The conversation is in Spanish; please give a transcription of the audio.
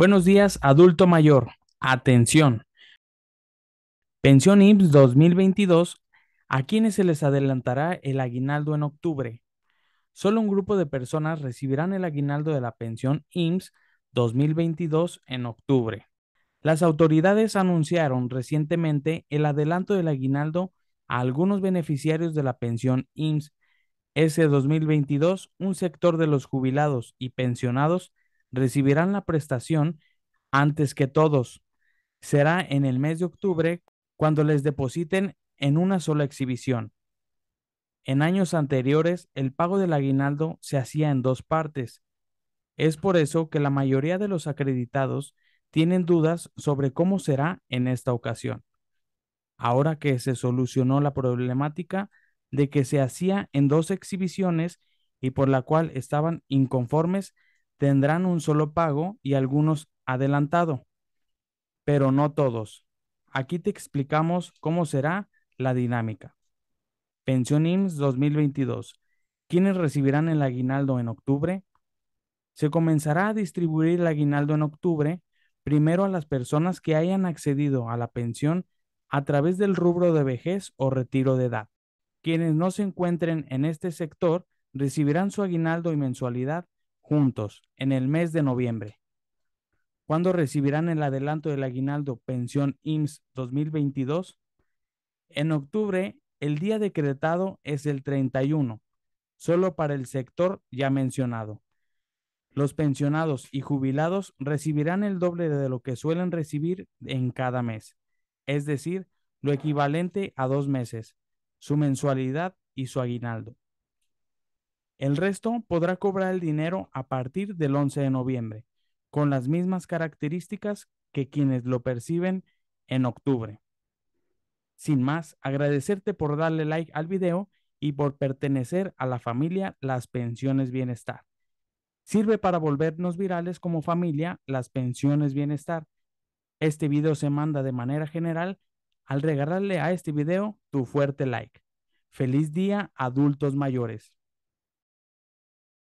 Buenos días, adulto mayor. Atención. Pensión IMSS 2022 a quiénes se les adelantará el aguinaldo en octubre. Solo un grupo de personas recibirán el aguinaldo de la pensión IMSS 2022 en octubre. Las autoridades anunciaron recientemente el adelanto del aguinaldo a algunos beneficiarios de la pensión IMSS S2022, un sector de los jubilados y pensionados recibirán la prestación antes que todos. Será en el mes de octubre cuando les depositen en una sola exhibición. En años anteriores, el pago del aguinaldo se hacía en dos partes. Es por eso que la mayoría de los acreditados tienen dudas sobre cómo será en esta ocasión. Ahora que se solucionó la problemática de que se hacía en dos exhibiciones y por la cual estaban inconformes tendrán un solo pago y algunos adelantado, pero no todos. Aquí te explicamos cómo será la dinámica. Pensión IMSS 2022. ¿Quiénes recibirán el aguinaldo en octubre? Se comenzará a distribuir el aguinaldo en octubre primero a las personas que hayan accedido a la pensión a través del rubro de vejez o retiro de edad. Quienes no se encuentren en este sector recibirán su aguinaldo y mensualidad juntos en el mes de noviembre. ¿Cuándo recibirán el adelanto del aguinaldo pensión IMSS 2022? En octubre, el día decretado es el 31, solo para el sector ya mencionado. Los pensionados y jubilados recibirán el doble de lo que suelen recibir en cada mes, es decir, lo equivalente a dos meses, su mensualidad y su aguinaldo. El resto podrá cobrar el dinero a partir del 11 de noviembre, con las mismas características que quienes lo perciben en octubre. Sin más, agradecerte por darle like al video y por pertenecer a la familia Las Pensiones Bienestar. Sirve para volvernos virales como familia Las Pensiones Bienestar. Este video se manda de manera general al regalarle a este video tu fuerte like. Feliz día, adultos mayores.